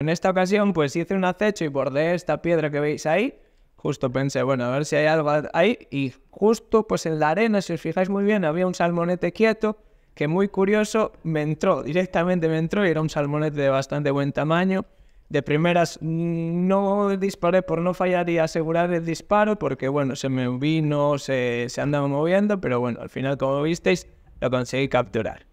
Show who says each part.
Speaker 1: En esta ocasión, pues hice un acecho y bordé esta piedra que veis ahí. Justo pensé, bueno, a ver si hay algo ahí. Y justo, pues en la arena, si os fijáis muy bien, había un salmonete quieto que muy curioso me entró, directamente me entró y era un salmonete de bastante buen tamaño. De primeras mm, no disparé por no fallar y asegurar el disparo porque, bueno, se me vino, se, se andaba moviendo, pero bueno, al final, como visteis, lo conseguí capturar.